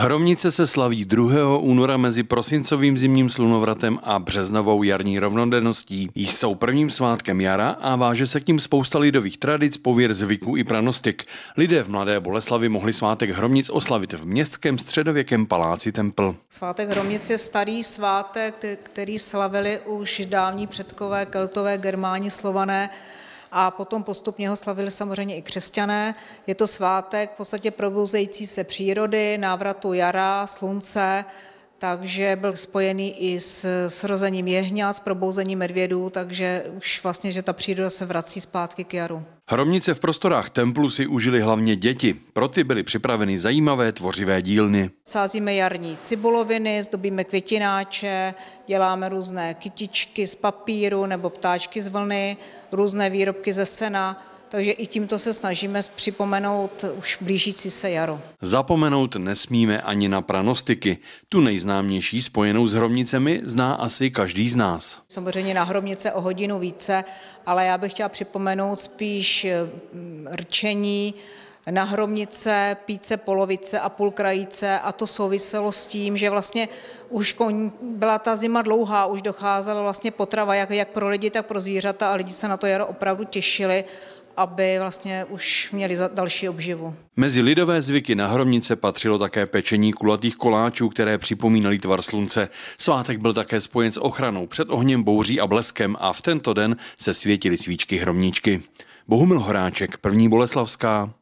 Hromnice se slaví 2. února mezi prosincovým zimním slunovratem a březnovou jarní rovnodenností. Jsou prvním svátkem jara a váže se k tím spousta lidových tradic, pověr, zvyků i pranostik. Lidé v Mladé Boleslavi mohli svátek Hromnic oslavit v městském středověkém paláci Templ. Svátek Hromnic je starý svátek, který slavili už dávní předkové keltové, germáni, slované a potom postupně ho slavili samozřejmě i křesťané. Je to svátek v podstatě probuzející se přírody, návratu jara, slunce, takže byl spojený i s srozením jehňa, s probouzením medvědů, takže už vlastně, že ta příroda se vrací zpátky k jaru. Hromnice v prostorách templu si užili hlavně děti. Pro ty byly připraveny zajímavé tvořivé dílny. Sázíme jarní cibuloviny, zdobíme květináče, děláme různé kytičky z papíru nebo ptáčky z vlny, různé výrobky ze sena takže i tímto se snažíme připomenout už blížící se jaro. Zapomenout nesmíme ani na pranostiky. Tu nejznámější spojenou s hromnicemi zná asi každý z nás. Samozřejmě na hromnice o hodinu více, ale já bych chtěla připomenout spíš eh, rčení, na hromnice, píce polovice a půl krajice a to souviselo s tím, že vlastně už byla ta zima dlouhá, už docházela vlastně potrava jak, jak pro lidi, tak pro zvířata a lidi se na to jaro opravdu těšili aby vlastně už měli další obživu. Mezi lidové zvyky na Hromnice patřilo také pečení kulatých koláčů, které připomínaly tvar slunce. Svátek byl také spojen s ochranou před ohněm, bouří a bleskem a v tento den se světily svíčky Hromničky. Bohumil Horáček, první Boleslavská,